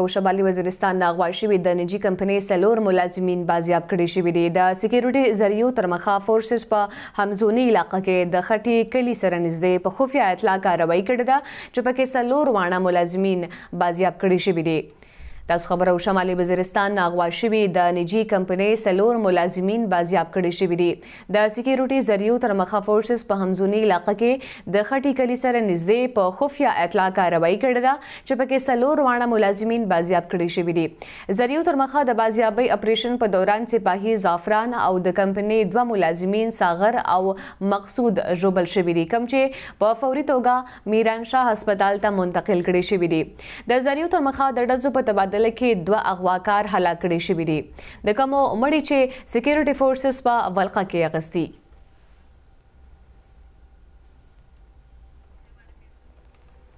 په شمالي وزیرستان ناغوار شوی د انرژي کمپنۍ سلور ملازمین بازیاب کړي شوی دی د سکیورټي ذریعو تر مخه فورسز په همزونی علاقه کې د خټي کلی سره نږدې په خفیا اطلاع کاروایی کړې ده چې پکې سلور وانه ملازمین بازیاب کړي شوی دی تاسو خبرو شمالي وزیرستان ناغوا شوی د نجی کمپنۍ سلور ملازمین بازیاب کړي شوی دي د سکیورټي ذریعو تر مخه فورسز په همزونی علاقه کې د خټي کلی سره نږدې په خفیا اطلاع کاروایی کړې ده چې پکې سلور وانه ملازمین بازیاب کړي شوی دي ذریعو تر مخه د بازیابۍ اپریشن په دوران سپاهي زعفران او د کمپنۍ دوه ملازمین ساغر او مقصود جوبل شوی دي کوم چې په فوري توګه میران شاه هسپتال ته منتقل کړي شوی دي د ذریعو تر مخه د ډزو په تبادله ډله کې دوه اغواکار هلاک کړي شوي دي د کومو مړي چې سکیورټي فورسز په ولقه کې اغستي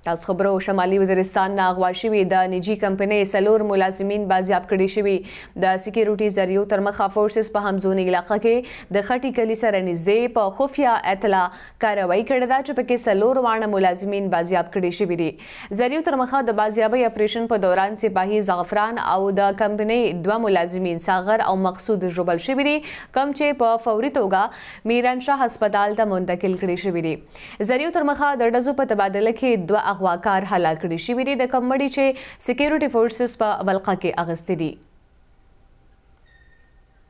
تاسو خبرو شمالي وزیرستان نه اغوا شوی د نجی کمپنۍ سلور ملازمین بازیاب کړي شوی د سکیورټي ذریعو تر مخه فورسز په همزونی علاقه کې د خټي کلی سره نږدې په خفیا اطلاع کاروایی کړې ده چې پکې سلور وانه ملازمین بازیاب کړي شوی دي ذریعو تر مخه د بازیابۍ اپریشن په دوران سپاهي زعفران او د کمپنۍ دوه ملازمین ساغر او مقصود جوبل شوی دي کم چې په فوري توګه میران شاه هسپتال ته منتقل کړي شوی دي ذریعو تر مخه د ډزو په تبادله کې دوه اغواکار هلاک کړي شوي دي د کمړي چې سکیورټي فورسز په بلقه کې اغستې دي